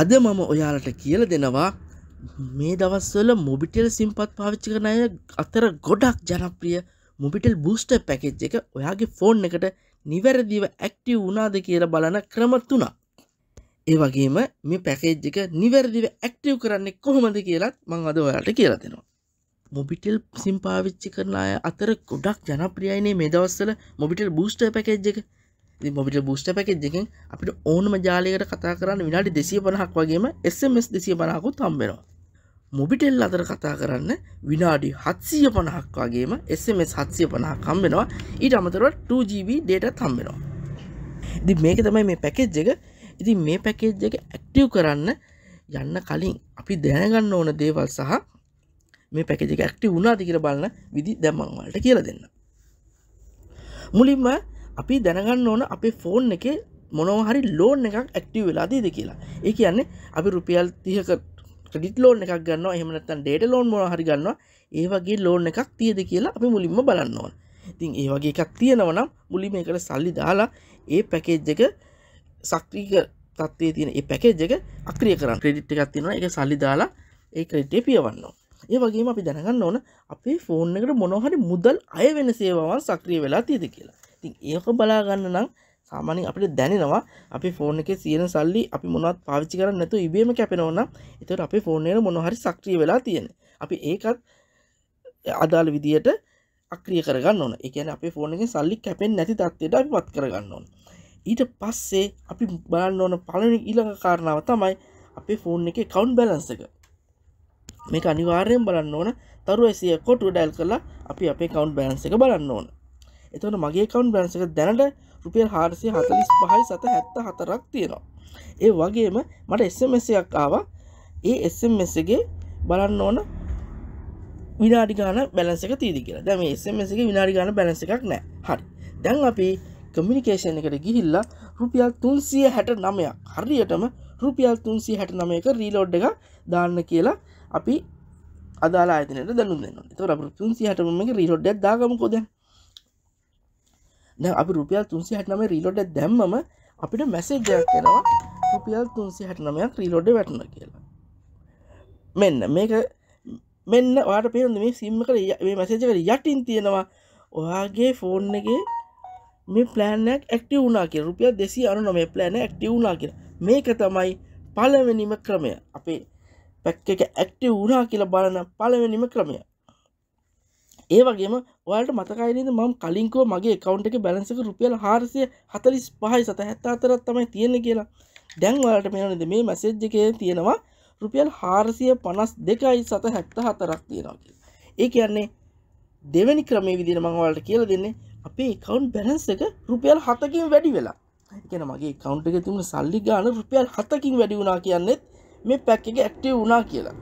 අද මම ඔයාලට කියල දෙනවා මේ දවස්වල මොබිටෙල් සිම්පත් පාවිච්චි කරන අය අතර ගොඩක් ජනප්‍රිය මොබිටෙල් බූස්ට පැකෙච් එක ඔයාගේ ෆෝන් එකට නිවැරදිව ඇක්ටව වුණාද කියලා බලන ක්‍රමත්තුනා ඒ වගේම මේ පැකේජ් එක නිවැරදිව ඇක්ටව් කරන්නේ කොහොමද කියලත් මං අද ඔයාට කියලා දෙෙනවා මොබිටෙල් සිම්පාවිච්චි කරන අය අතර ගොඩක් ජනප්‍රියයිනේ මේ දවස්සල මොබිටෙල් බූස්ට පැකෙජ් එක මොබිට බෂ්ට පැකෙද්දකින් අපිට ඕනම ජාලයකට කතා කරන්න විනාඩි දෙසිය පනහක් වගේම SMS දෙසිය පනාකුත් හම්බෙනවා මොබිටෙල් අතර කතා කරන්න විනාඩි හත්සිය පනහක් වගේම SMS හත්සිය පනහක් කම්බෙනවා ඊට අමතරව 2GB ඩේට තම්බෙනවා ඉදි මේක තමයි මේ පැකෙජ් එක ඉති මේ පැකෙජ් එක ඇක්ටව් කරන්න යන්න කලින් අපි දැනගන්න ඕන දේවල් සහ මේ පැකෙජ ඇක්ටි වුණාති කියර බලන්න විදි දැමංවලට කියල දෙන්න මුලින්ම අපි දැනගන්න ඕන අපේ ෆෝන් එක මොනවහරි ලෝන් එකක් ඇක්ටව වෙලා දීද කියලා ඒ කියන්නේ අපි රුපියල් තියක ක්‍රඩිට ලෝන් එකක් ගන්න එහමනත්තන් ඩේට ලෝන් මොහරි ගන්නවා ඒ වගේ ලෝන් එකක් තියද කියලා අපි මුලින්ම බලන්න ඕන ඉතින් ඒ වගේ එකක් තියෙනවනම් මුලිම එකට සල්ලි දාලා ඒ පැකේජ් එක සක්්‍රීක තත්වේ තියෙන ඒ පැකේජ් එක අක්‍රිය කරන්න ක්‍රඩිට් එකක් තියෙනවා එක සල්ලි දාලා ඒ ක්‍රඩිටේ පියවන්නවා ඒ වගේම අපි දැනගන්න ඕන අපේ ෆෝන් එකට මොනොහරි මුදල් අය වෙන සේවාවන් සක්‍රිය වෙලා තියද කියලා ති ඒක බලාගන්න නම් සාමානින් අපිට දැනෙනවා අපි ෆෝන එක සියන සල්ලි අපි මොනත් පාවිච්චි කරන්න නැතු ඉබේම කැපෙනවන එතට අපි ෆෝනයට මොනොහරි සක්්‍රිය වෙලා තියෙන අපි ඒකත් අදාළ විදියට අක්‍රිය කරගන්න ඕන එකන අපි ෆෝනගෙන් සල්ලි කැපෙන් නැති තත්වයට අපි පත් කරගන්න ඕන ඊට පස්සේ අපි බලන්න ඕන පලනි ඉළඟ කාරණාව තමයි අපේ ෆෝන් එක කවුන්් බැලන්ස එක මේ අනිවාර්යෙන් බලන්න ඕන තරු ඇසිය කොටු ඩැල් කරලා අපි අපේ කවුන්් බැලන්ස එක බලන්න ඕන එතවට මගේ කවුන්් බැන්ස එක දැනට රුපියල් හාරසි හතලිස් පහයි සත හැත්ත හතරක් තියෙනවා ඒ වගේම මට එස්සමසයක් ආවා ඒ එස්සමසගේ බලන්න ඕන විනාඩිගාන බැලස එක තිීදි කියලා දැම එස්සමසක විනාඩිගාන බැලස එකක් නෑ හරි දැන් අපි කමිනිිකේෂන් එකට ගිහිල්ලා රුපියල් තුන්සිය හැට නමයක් හරියටම රුපියල් තුන්සිය හැට නමයක රීලෝඩ් එක දාන්න කියලා අපි අදාලා අතනට දැනු දෙන්න තොර තුන්සිය හැටම රීලෝඩ්ඩ දාගමකොදැන් දැ අපි රුපියල් තුන්සි හටනම රීලොඩ දැම්ම අපිට මැසේජයක් කෙනවා රුපියල් තුන්සි හටනමයක් රීලොඩ වැටන කියලා මෙන්න මේක මෙන්න වාට පේරුද මේ සිම්ම කර මැසේජකට යටින් තියෙනවා ඔයාගේ ෆෝන් එක මේ පලෑනක් ඇක්ටව වුනා කිය රුපියල් දෙසි අනු නොමේ පලෑන ඇක්ටව වුනා කිය මේක තමයි පලවෙනිම ක්‍රමය අපේ පැක් එක ඇක්ටව වුනා කියලා බලන පලවෙනිම ක්‍රමය ඒ වගේම ඔයාලට මතකයිනද මම කලින්කෝ මගේ කවුන්ට එක බැලන්සක රුපියල් හාරසිය හතලිස් පහයි සත හැත්ත අතරත් තමයි තියෙන කියලා දැන් ඔයාලට මෙනද මේ මැසෙජ් එකේ තියෙනවා රුපියල් හාරසිය පනස් දෙකයි සත හැත්ත හතරක් තියෙනවා කියලා ඒ කියන්නේ දෙවැනි ක්‍රමේ විදින මංවලට කියලා දෙන්නේ අපේ කවුන්් බැලන්ස එක රුපියල් හතකින් වැඩි වෙලා එකන මගේ කවුන්ට එක තිබුණ සල්ලි ගාන රුපියල් හතකින් වැඩි වුණා කියන්නෙත් මේ පැක් එක ඇක්ටේ වුණා කියලා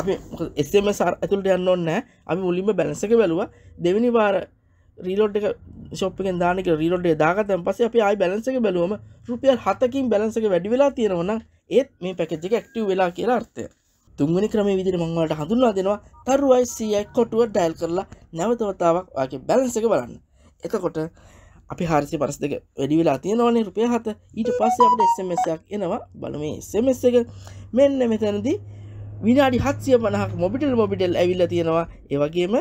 අපි එම සර ඇතුළට යන්න ඔන්න අපි මුලින්ම බැලසක බැලුව දෙවිනි වාර රීලෝඩ් එක ශොප්පෙන් දානක රීලෝඩ් දාගතන් පස අපි අයි බැලසක බැලුවම රුපියල් හතකින් බැලසක වැඩි වෙලා තියෙනවන ඒත් මේ පැකජ එක ඇක්ටව වෙලා කියලා අර්ථය තුන්ගනි ක්‍රම විදිර මංවට හඳුන්වා දෙනවා තරුවයි සයි කොටුව ඩයිල් කරලා නැවතවතාවක් වගේ බැලසක බලන්න එතකොට අපි හාරිසි පරස් දෙක වැඩි වෙලා තියෙනවන රුපය හත ඊට පස්ස අපට එසමසයක් එනවා බලමේ එසමස එක මෙන්න මෙතැනදී විනාඩි හත්සිය පනහක් මොබිටල් මොබිටල් ඇවිල්ල තියෙනවා ඒවගේම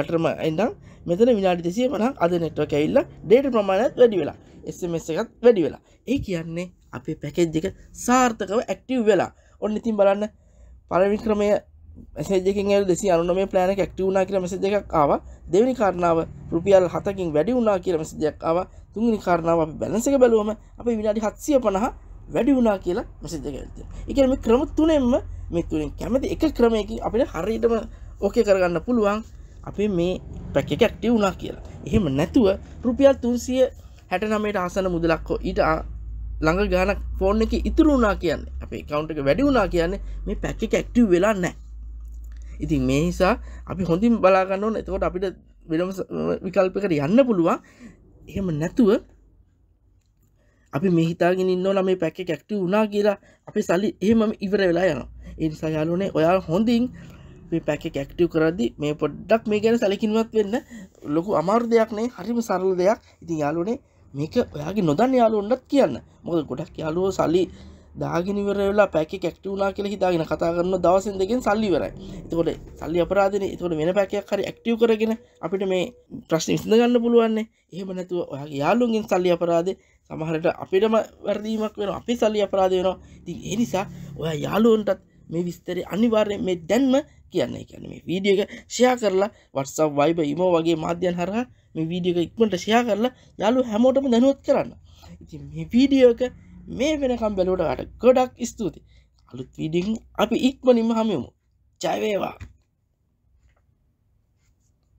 යටරම එන්නම් මෙතන විනාඩි දෙසිය පනහක් අද නෙට්ව ඇවිල්ල ඩේට ප්‍රමාණත් වැඩි වෙලා එස්මස් එකත් වැඩි වෙලා ඒ කියන්නේ අපේ පැකෙජ් එක සාර්ථකව ඇක්ටව් වෙලා ඔන්න ඉතින් බලන්න පලවික්‍රමය ඇසේජකින් දෙසි අනුනේ පලෑන ඇක්ටව වනා කියර මෙස දෙකක් ආව දෙවනි කාරණාව රුපියල් හතකින් වැඩි වුනා කියර මෙස දෙයක් ආව තුන්නි කාරණාව අපි බැලසක බැලුවම අප විනාඩි හත්සිය පනහා වැඩි වුණා කියලා මෙසිද ඇත එකම ක්‍රම තුනෙන්ම මේ තුළින් කැමති එක ක්‍රමයකින් අපිට හරියටම ඕකේ කරගන්න පුළුවන් අපි මේ පැක කැක්ටි වුණා කියලා එහෙම නැතුව රුපියල් තුන්සිය හැට නමට ආසන මුදලක්කෝ ඊට ළඟ ගානක් ෆෝන් එක ඉතුරු වුණා කියන්න අපේ කවුන්ට එක වැඩි වුණා කියන්න මේ පැක්කි කැක්ටව වෙලා නෑ ඉතින් මේ නිසා අපි හොඳින් බලාගන්න එතකොට අපිට වෙනම විකල්පකට යන්න පුළුවන් එහෙම නැතුව අපි මෙහිතාගෙන ඉන්නවන මේ පැක්ක කැක්ටි වුණා කියලා අපි සල්ලි එහෙම ඉවර වෙලා යන එනිසා යාලුනේ ඔයා හොඳින් පැක කැක්ටව කරදි මේ පොඩ්ඩක් මේ ගැන සැලකින්වත් වෙන්න ලොකු අමාරු දෙයක්නේ හරිම සරල දෙයක් ඉතින් යාලුනේ මේක ඔයාගේ නොදන්න යාලුවන්නත් කියන්න මොද ගොඩක් යාලුවෝ සල්ලි දාගෙනවරලා පැක ක්ටවනා කියල හිතාගෙන කතා කරන්න දවසෙන් දෙකින් සල්ලිවරයි එතකොට සල්ලි අපරාධන එතකොට වෙන පැකයක් හරි ඇක්ටව කරගෙන අපිට මේ ප්‍රශ්න ඉස්ඳ ගන්න පුළුවන්න්නේ එහෙම නැතුව ඔයාගේ යාලුන්ගෙන් සල්ලි අපරාධ සමහරට අපිටම වැරදීමක් වෙන අපි සල්ලි අපරාධ වෙනවා ති එනිසා ඔය යාලුවන්ටත් මේ විස්තරය අනිවාර්ය මේ දැන්ම කියන්න කියන මේ වීඩිය එක ෂයා කරලා වටසක් වයිබ ඉම වගේ මාධ්‍යයන් හරහ මේ වීඩියක ඉක්මට ෂයා කරලා යාලු හැමෝටම දැනුවත් කරන්න ඉති මේ වීඩියෝ එක මේ වෙනකම් බැලුවට ගොඩක් ස්තුති අලුත් විඩිං අපි ඉක්මනින්ම හමයමු ජයවේවා